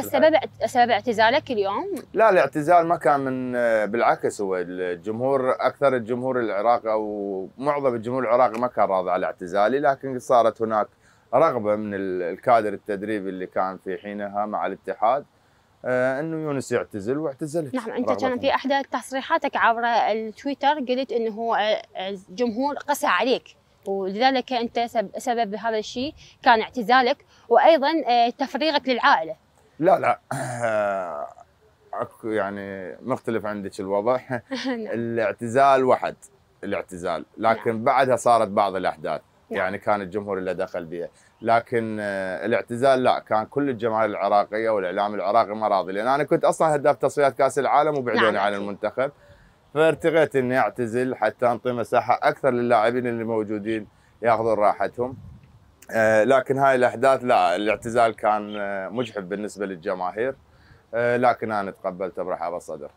سبب سبب اعتزالك اليوم؟ لا الاعتزال ما كان من آه، بالعكس هو الجمهور اكثر الجمهور العراقي او معظم الجمهور العراقي ما كان راضي على اعتزالي لكن صارت هناك رغبه من الكادر التدريبي اللي كان في حينها مع الاتحاد آه، انه يونس يعتزل واعتزلت نعم انت كان في احدى تصريحاتك عبر التويتر قلت انه آه، الجمهور قسى عليك ولذلك انت سبب هذا الشيء كان اعتزالك وايضا تفريغك للعائله لا لا اكو يعني مختلف عندك الوضع نعم. الاعتزال وحد الاعتزال نعم. لكن بعدها صارت بعض الاحداث نعم. يعني كان الجمهور اللي دخل بها لكن آه، الاعتزال لا كان كل الجماهير العراقيه والاعلام العراقي ما راضي لان انا كنت اصلا هداف تصفيات كاس العالم وبعدوني عن المنتخب فارتقيت اني اعتزل حتى انطي مساحه اكثر للاعبين اللي موجودين ياخذون راحتهم آه، لكن هاي الاحداث لا الاعتزال كان آه، مجحف بالنسبه للجماهير آه، لكن انا تقبلته برحابه صدر